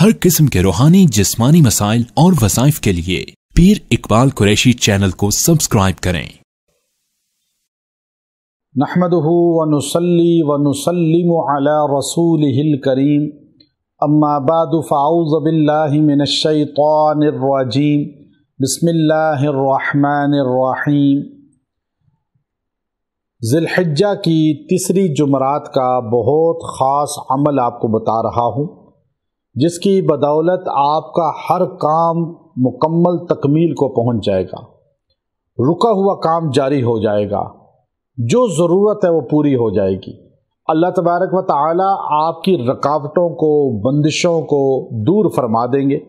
हर किस्म के रूहानी जिस्मानी मसाइल और वसाइफ के लिए पीर इकबाल कुरैशी चैनल को सब्सक्राइब करें करीम अम्माबाद फ़ाउज़बिल्लाशैतरजीम बसमीम ज़िलहजा की तीसरी जुमरात का बहुत ख़ास अमल आपको बता रहा हूँ जिसकी बदौलत आपका हर काम मुकम्मल तकमील को पहुंच जाएगा रुका हुआ काम जारी हो जाएगा जो ज़रूरत है वो पूरी हो जाएगी अल्लाह तबारक व ताली आपकी रकावटों को बंदिशों को दूर फरमा देंगे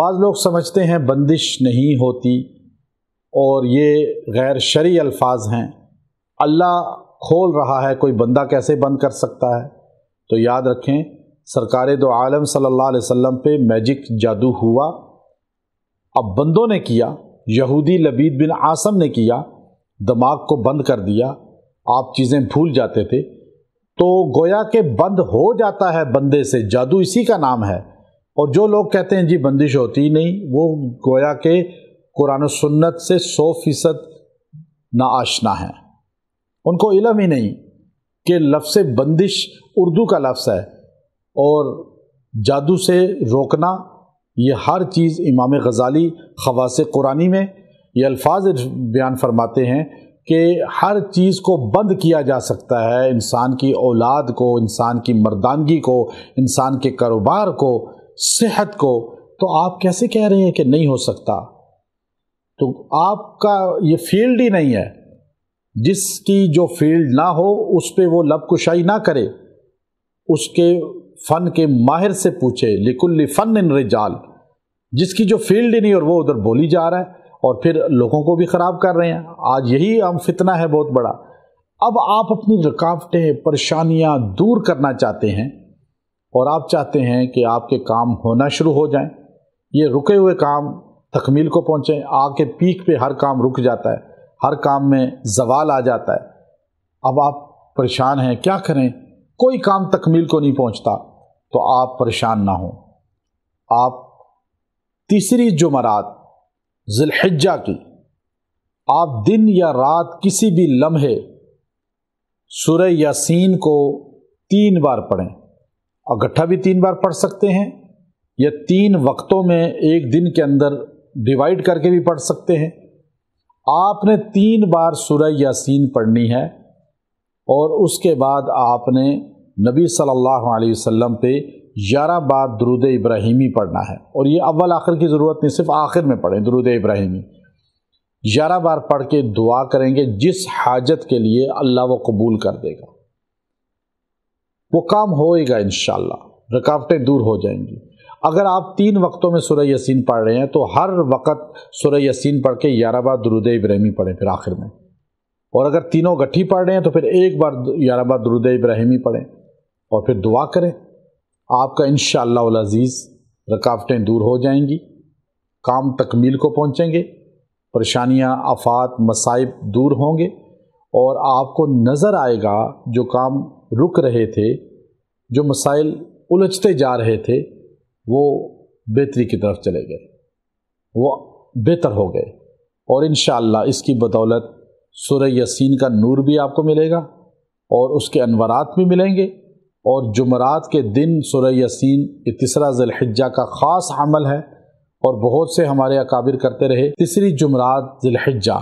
बाज़ लोग समझते हैं बंदिश नहीं होती और ये गैर शरी अल्फाज हैं अल्लाह खोल रहा है कोई बंदा कैसे बंद कर सकता है तो याद रखें सरकार दो आलम सल्ला वसम पर पे मैजिक जादू हुआ अब बंदों ने किया यहूदी लबीद बिन आसम ने किया दिमाग को बंद कर दिया आप चीज़ें भूल जाते थे तो गोया के बंद हो जाता है बंदे से जादू इसी का नाम है और जो लोग कहते हैं जी बंदिश होती ही नहीं वो गोया के कुरान सुन्नत से सौ फीसद नाआशना है उनको इलम ही नहीं कि लफ्स बंदिश उर्दू का लफ्स है और जादू से रोकना ये हर चीज़ इमाम गज़ाली खवास कुरानी में ये अल्फाज बयान फरमाते हैं कि हर चीज़ को बंद किया जा सकता है इंसान की औलाद को इंसान की मर्दानगी को इंसान के कारोबार को सेहत को तो आप कैसे कह रहे हैं कि नहीं हो सकता तो आपका ये फील्ड ही नहीं है जिसकी जो फील्ड ना हो उस पर वो लब कुशाई ना करे उसके फ़न के माहिर से पूछे लिकुल्ली फ़न इन रिजाल जिसकी जो फील्ड ही नहीं और वो उधर बोली जा रहा है और फिर लोगों को भी ख़राब कर रहे हैं आज यही हम फितना है बहुत बड़ा अब आप अपनी रुकावटें परेशानियां दूर करना चाहते हैं और आप चाहते हैं कि आपके काम होना शुरू हो जाएं ये रुके हुए काम तकमील को पहुँचें आग पीक पे हर काम रुक जाता है हर काम में जवाल आ जाता है अब आप परेशान हैं क्या करें कोई काम तकमील को नहीं पहुंचता तो आप परेशान ना हो आप तीसरी जुमरात जिलहिजा की आप दिन या रात किसी भी लम्हे सुरह यासीन को तीन बार पढ़ें और भी तीन बार पढ़ सकते हैं या तीन वक्तों में एक दिन के अंदर डिवाइड करके भी पढ़ सकते हैं आपने तीन बार सुरह यासीन पढ़नी है और उसके बाद आपने नबी सल्लल्लाहु अलैहि वसल्लम पे ग्यारह बार दरुद इब्राहिमी पढ़ना है और ये अव्वल आखिर की ज़रूरत नहीं सिर्फ आखिर में पढ़ें दरुद इब्राहिमी ग्यारह बार पढ़ के दुआ करेंगे जिस हाजत के लिए अल्लाह वो कबूल कर देगा वो काम होएगा इन रुकावटें दूर हो जाएंगी अगर आप तीन वक्तों में सुरह यसीन पढ़ रहे हैं तो हर वक्त सुरह यसीन पढ़ के ग्यारह बार दरुद इब्राहिमी पढ़ें फिर आखिर में और अगर तीनों गट्ठी पढ़ रहे हैं तो फिर एक बार ग्यारह बार दुरुद इब्राहिमी पढ़ें और फिर दुआ करें आपका इन शज़ीज़ रकावटें दूर हो जाएंगी काम तकमील को पहुँचेंगे परेशानियाँ आफात मसाइब दूर होंगे और आपको नज़र आएगा जो काम रुक रहे थे जो मसाइल उलझते जा रहे थे वो बेहतरी की तरफ चले गए वो बेहतर हो गए और इन इसकी बदौलत सुर यसीन का नूर भी आपको मिलेगा और उसके अनवरात भी मिलेंगे और जुमरात के दिन सुर यसीन ये तीसरा जलहजा का ख़ास अमल है और बहुत से हमारे अकाबिर करते रहे तीसरी जुमरात जलहजा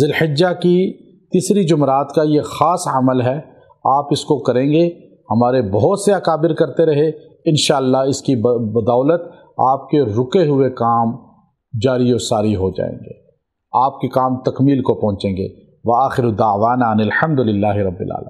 जलहजा की तीसरी जुमरात का ये ख़ास अमल है आप इसको करेंगे हमारे बहुत से अकाबिर करते रहे इन इसकी बदौलत आपके रुके हुए काम जारी और सारी हो जाएंगे आपके काम तकमील को पहुँचेंगे व आखिर दावाना अनिलहमदिल्ला रबाल